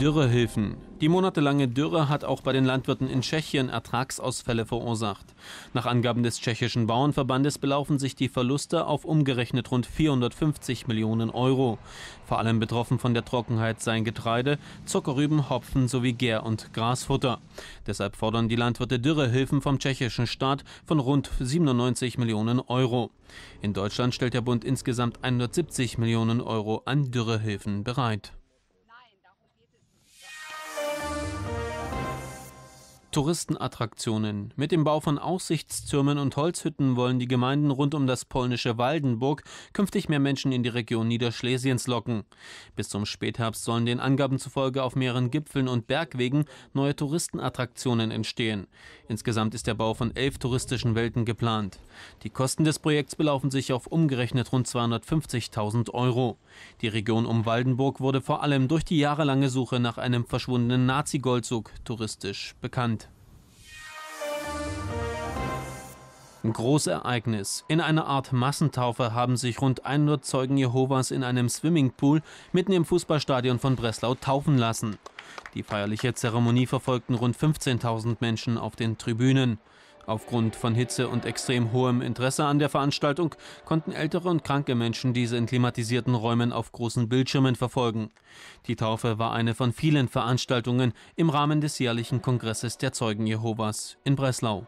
Dürrehilfen. Die monatelange Dürre hat auch bei den Landwirten in Tschechien Ertragsausfälle verursacht. Nach Angaben des tschechischen Bauernverbandes belaufen sich die Verluste auf umgerechnet rund 450 Millionen Euro. Vor allem betroffen von der Trockenheit seien Getreide, Zuckerrüben, Hopfen sowie Gär- und Grasfutter. Deshalb fordern die Landwirte Dürrehilfen vom tschechischen Staat von rund 97 Millionen Euro. In Deutschland stellt der Bund insgesamt 170 Millionen Euro an Dürrehilfen bereit. Touristenattraktionen. Mit dem Bau von Aussichtstürmen und Holzhütten wollen die Gemeinden rund um das polnische Waldenburg künftig mehr Menschen in die Region Niederschlesiens locken. Bis zum Spätherbst sollen den Angaben zufolge auf mehreren Gipfeln und Bergwegen neue Touristenattraktionen entstehen. Insgesamt ist der Bau von elf touristischen Welten geplant. Die Kosten des Projekts belaufen sich auf umgerechnet rund 250.000 Euro. Die Region um Waldenburg wurde vor allem durch die jahrelange Suche nach einem verschwundenen Nazi-Goldzug touristisch bekannt. Großereignis. In einer Art Massentaufe haben sich rund 100 Zeugen Jehovas in einem Swimmingpool mitten im Fußballstadion von Breslau taufen lassen. Die feierliche Zeremonie verfolgten rund 15.000 Menschen auf den Tribünen. Aufgrund von Hitze und extrem hohem Interesse an der Veranstaltung konnten ältere und kranke Menschen diese in klimatisierten Räumen auf großen Bildschirmen verfolgen. Die Taufe war eine von vielen Veranstaltungen im Rahmen des jährlichen Kongresses der Zeugen Jehovas in Breslau.